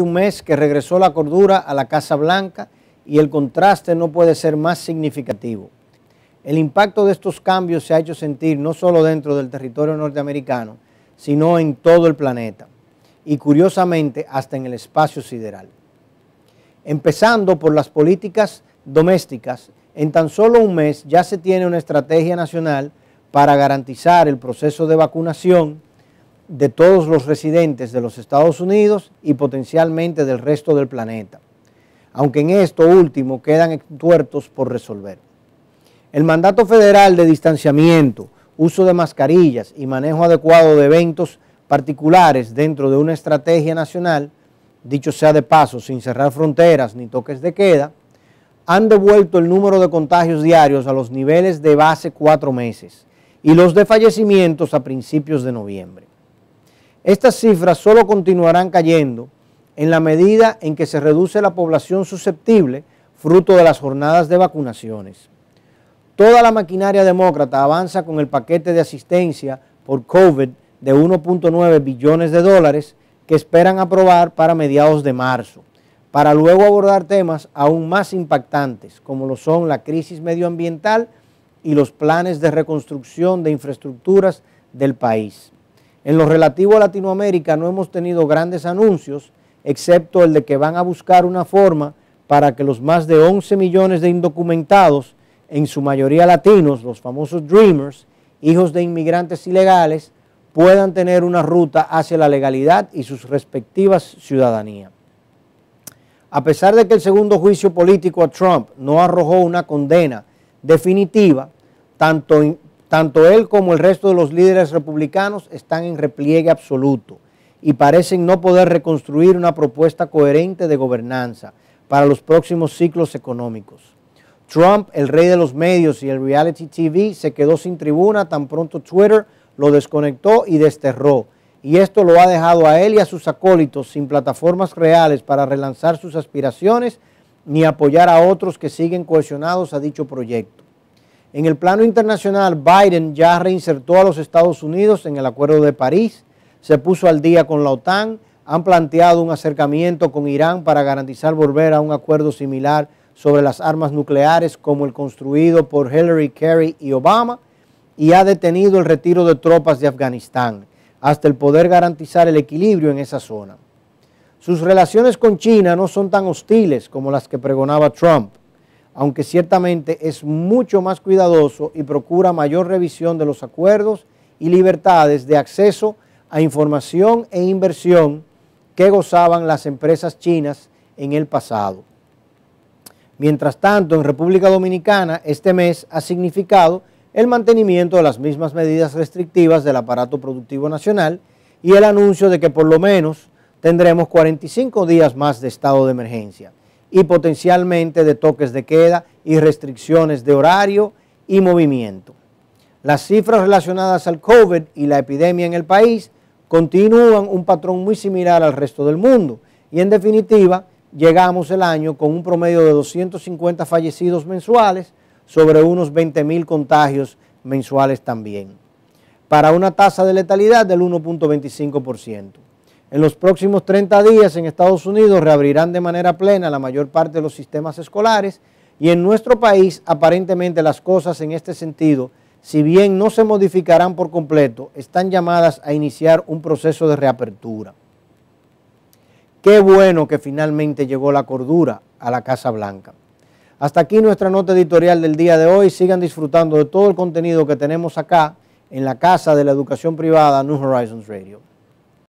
un mes que regresó la cordura a la Casa Blanca y el contraste no puede ser más significativo. El impacto de estos cambios se ha hecho sentir no solo dentro del territorio norteamericano, sino en todo el planeta y curiosamente hasta en el espacio sideral. Empezando por las políticas domésticas, en tan solo un mes ya se tiene una estrategia nacional para garantizar el proceso de vacunación, de todos los residentes de los Estados Unidos y potencialmente del resto del planeta, aunque en esto último quedan tuertos por resolver. El mandato federal de distanciamiento, uso de mascarillas y manejo adecuado de eventos particulares dentro de una estrategia nacional, dicho sea de paso, sin cerrar fronteras ni toques de queda, han devuelto el número de contagios diarios a los niveles de base cuatro meses y los de fallecimientos a principios de noviembre. Estas cifras solo continuarán cayendo en la medida en que se reduce la población susceptible fruto de las jornadas de vacunaciones. Toda la maquinaria demócrata avanza con el paquete de asistencia por COVID de 1.9 billones de dólares que esperan aprobar para mediados de marzo, para luego abordar temas aún más impactantes como lo son la crisis medioambiental y los planes de reconstrucción de infraestructuras del país. En lo relativo a Latinoamérica no hemos tenido grandes anuncios, excepto el de que van a buscar una forma para que los más de 11 millones de indocumentados, en su mayoría latinos, los famosos Dreamers, hijos de inmigrantes ilegales, puedan tener una ruta hacia la legalidad y sus respectivas ciudadanías. A pesar de que el segundo juicio político a Trump no arrojó una condena definitiva, tanto, tanto él como el resto de los líderes republicanos están en repliegue absoluto y parecen no poder reconstruir una propuesta coherente de gobernanza para los próximos ciclos económicos. Trump, el rey de los medios y el reality TV, se quedó sin tribuna tan pronto Twitter lo desconectó y desterró. Y esto lo ha dejado a él y a sus acólitos sin plataformas reales para relanzar sus aspiraciones ni apoyar a otros que siguen cohesionados a dicho proyecto. En el plano internacional, Biden ya reinsertó a los Estados Unidos en el Acuerdo de París, se puso al día con la OTAN, han planteado un acercamiento con Irán para garantizar volver a un acuerdo similar sobre las armas nucleares como el construido por Hillary Kerry y Obama y ha detenido el retiro de tropas de Afganistán hasta el poder garantizar el equilibrio en esa zona. Sus relaciones con China no son tan hostiles como las que pregonaba Trump aunque ciertamente es mucho más cuidadoso y procura mayor revisión de los acuerdos y libertades de acceso a información e inversión que gozaban las empresas chinas en el pasado. Mientras tanto, en República Dominicana, este mes ha significado el mantenimiento de las mismas medidas restrictivas del aparato productivo nacional y el anuncio de que por lo menos tendremos 45 días más de estado de emergencia y potencialmente de toques de queda y restricciones de horario y movimiento. Las cifras relacionadas al COVID y la epidemia en el país continúan un patrón muy similar al resto del mundo y en definitiva llegamos el año con un promedio de 250 fallecidos mensuales sobre unos 20.000 mil contagios mensuales también, para una tasa de letalidad del 1.25%. En los próximos 30 días en Estados Unidos reabrirán de manera plena la mayor parte de los sistemas escolares y en nuestro país aparentemente las cosas en este sentido, si bien no se modificarán por completo, están llamadas a iniciar un proceso de reapertura. Qué bueno que finalmente llegó la cordura a la Casa Blanca. Hasta aquí nuestra nota editorial del día de hoy. Sigan disfrutando de todo el contenido que tenemos acá en la Casa de la Educación Privada New Horizons Radio.